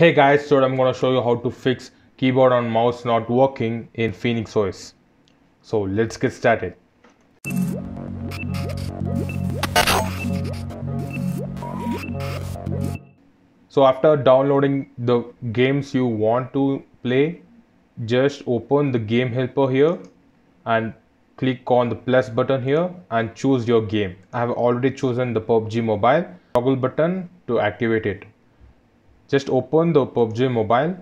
Hey guys, so I'm gonna show you how to fix keyboard and mouse not working in Phoenix OS. So let's get started. So after downloading the games you want to play, just open the game helper here and click on the plus button here and choose your game. I have already chosen the PUBG mobile toggle button to activate it just open the PUBG mobile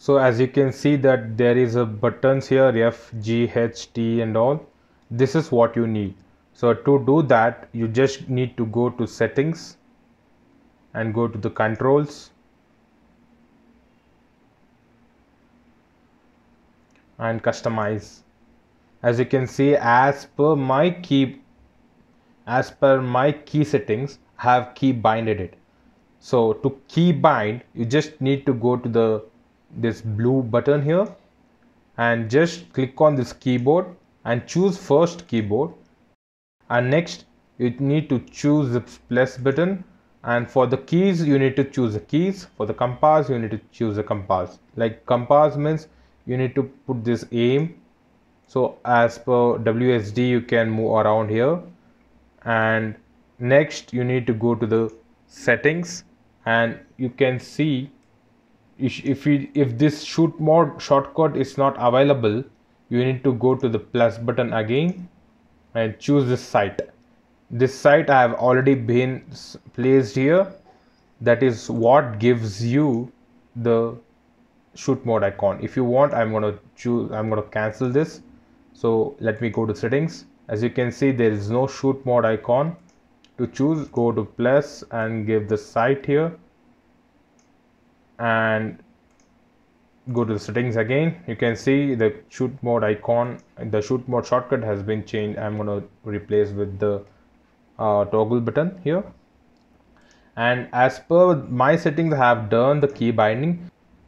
so as you can see that there is a buttons here F, G, H, T and all this is what you need so to do that you just need to go to settings and go to the controls and customize as you can see as per my key as per my key settings I have key binded it so to key bind you just need to go to the this blue button here and just click on this keyboard and choose first keyboard and next you need to choose the plus button and for the keys you need to choose the keys for the compass you need to choose the compass like compass means you need to put this aim so as per WSD you can move around here and next you need to go to the settings and you can see if if, we, if this shoot mode shortcut is not available you need to go to the plus button again and choose this site this site I have already been placed here that is what gives you the shoot mode icon if you want i'm going to choose i'm going to cancel this so let me go to settings as you can see there is no shoot mode icon to choose go to plus and give the site here and go to the settings again you can see the shoot mode icon the shoot mode shortcut has been changed i'm going to replace with the uh, toggle button here and as per my settings i have done the key binding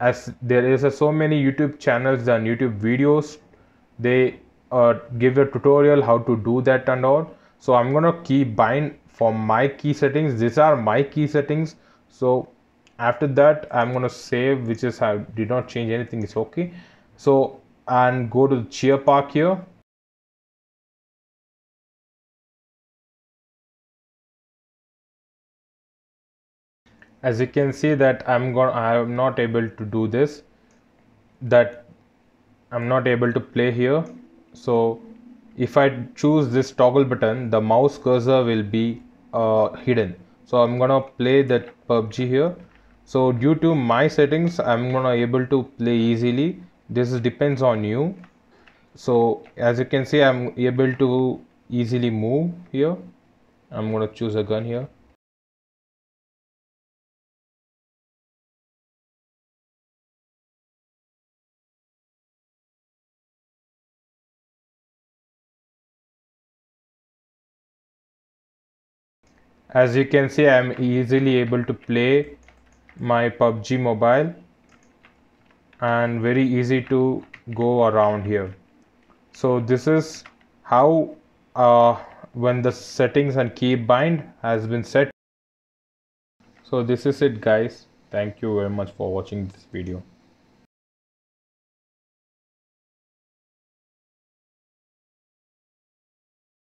as there is a, so many youtube channels and youtube videos they uh, give a tutorial how to do that and all so i'm gonna key bind for my key settings these are my key settings so after that i'm gonna save which is i did not change anything it's okay so and go to the cheer park here as you can see that I'm going I'm not able to do this that I'm not able to play here so if I choose this toggle button the mouse cursor will be uh, hidden so I'm gonna play that PUBG here so due to my settings I'm gonna able to play easily this depends on you so as you can see I'm able to easily move here I'm gonna choose a gun here as you can see I am easily able to play my PUBG mobile and very easy to go around here so this is how uh, when the settings and key bind has been set so this is it guys thank you very much for watching this video